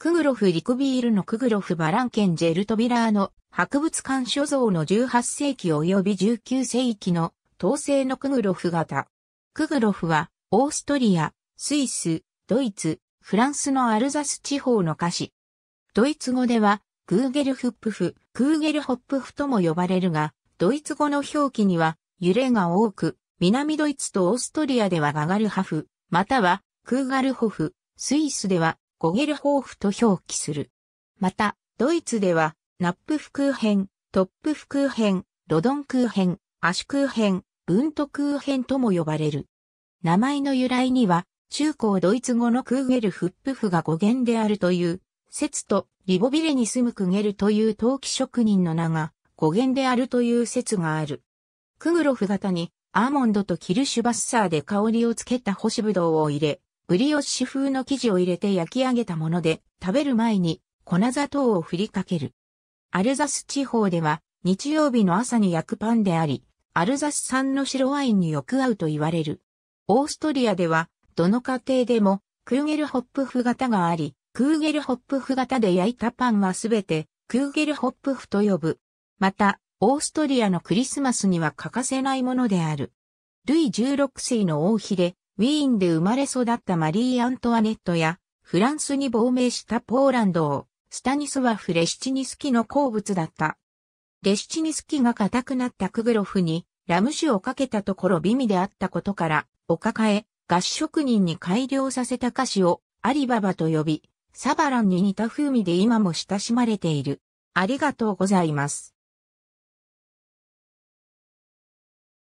クグロフ・リクビールのクグロフ・バランケン・ジェルトビラーの博物館所蔵の18世紀及び19世紀の統制のクグロフ型。クグロフはオーストリア、スイス、ドイツ、フランスのアルザス地方の歌詞。ドイツ語ではクーゲルフップフ、クーゲルホップフとも呼ばれるが、ドイツ語の表記には揺れが多く、南ドイツとオーストリアではガガルハフ、またはクーガルホフ、スイスではゴゲルホーフと表記する。また、ドイツでは、ナップフ空編、トップフ空編、ロドン空編、アシュ空編、ブント空編とも呼ばれる。名前の由来には、中高ドイツ語のクーゲルフップフが語源であるという、説とリボビレに住むクゲルという陶器職人の名が語源であるという説がある。クグロフ型にアーモンドとキルシュバッサーで香りをつけた干しぶどうを入れ、ブリオッシュ風の生地を入れて焼き上げたもので、食べる前に粉砂糖を振りかける。アルザス地方では日曜日の朝に焼くパンであり、アルザス産の白ワインによく合うと言われる。オーストリアでは、どの家庭でもクーゲルホップフ型があり、クーゲルホップフ型で焼いたパンはすべてクーゲルホップフと呼ぶ。また、オーストリアのクリスマスには欠かせないものである。ルイ16世の王妃で、ウィーンで生まれ育ったマリー・アントワネットや、フランスに亡命したポーランドを、スタニスワフ・レシチニスキの好物だった。レシチニスキが固くなったクグロフに、ラム酒をかけたところ美味であったことから、お抱え、合職人に改良させた歌詞を、アリババと呼び、サバランに似た風味で今も親しまれている。ありがとうございます。